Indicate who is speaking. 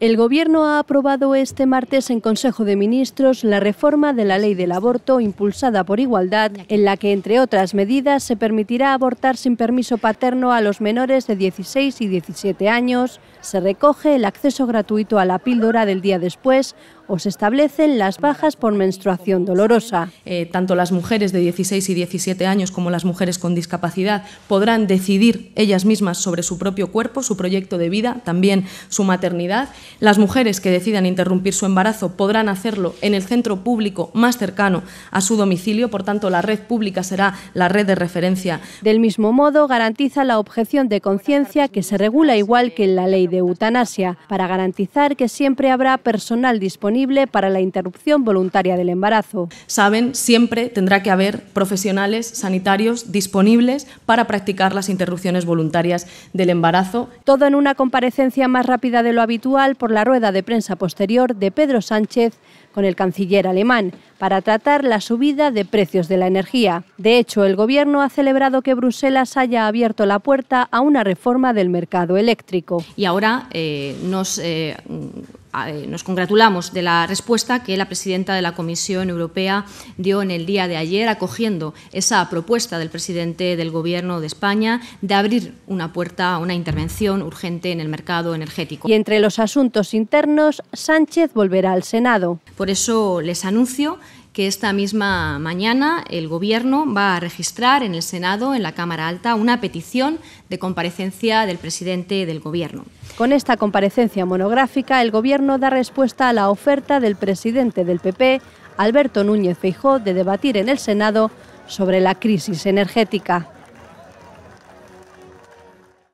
Speaker 1: El Gobierno ha aprobado este martes en Consejo de Ministros la reforma de la ley del aborto impulsada por Igualdad, en la que, entre otras medidas, se permitirá abortar sin permiso paterno a los menores de 16 y 17 años, se recoge el acceso gratuito a la píldora del día después o se establecen las bajas por menstruación dolorosa.
Speaker 2: Eh, tanto las mujeres de 16 y 17 años como las mujeres con discapacidad podrán decidir ellas mismas sobre su propio cuerpo, su proyecto de vida, también su maternidad. Las mujeres que decidan interrumpir su embarazo podrán hacerlo en el centro público más cercano a su domicilio, por tanto la red pública será la red de referencia.
Speaker 1: Del mismo modo, garantiza la objeción de conciencia que se regula igual que en la ley de eutanasia, para garantizar que siempre habrá personal disponible para la interrupción voluntaria del embarazo. Saben, siempre tendrá que haber profesionales sanitarios disponibles para practicar las interrupciones voluntarias del embarazo. Todo en una comparecencia más rápida de lo habitual por la rueda de prensa posterior de Pedro Sánchez con el canciller alemán para tratar la subida de precios de la energía. De hecho, el Gobierno ha celebrado que Bruselas haya abierto la puerta a una reforma del mercado eléctrico. Y ahora
Speaker 3: eh, nos eh, eh, nos congratulamos de la respuesta que la presidenta de la Comisión Europea dio en el día de ayer, acogiendo esa propuesta del presidente del Gobierno de España de abrir una puerta a una intervención urgente en el mercado energético.
Speaker 1: Y entre los asuntos internos, Sánchez volverá al Senado. Por eso les
Speaker 3: anuncio que esta misma mañana el Gobierno va a registrar en el Senado, en la Cámara Alta, una petición de comparecencia del presidente del Gobierno.
Speaker 1: Con esta comparecencia monográfica, el Gobierno da respuesta a la oferta del presidente del PP, Alberto Núñez Feijóo, de debatir en el Senado sobre la crisis energética.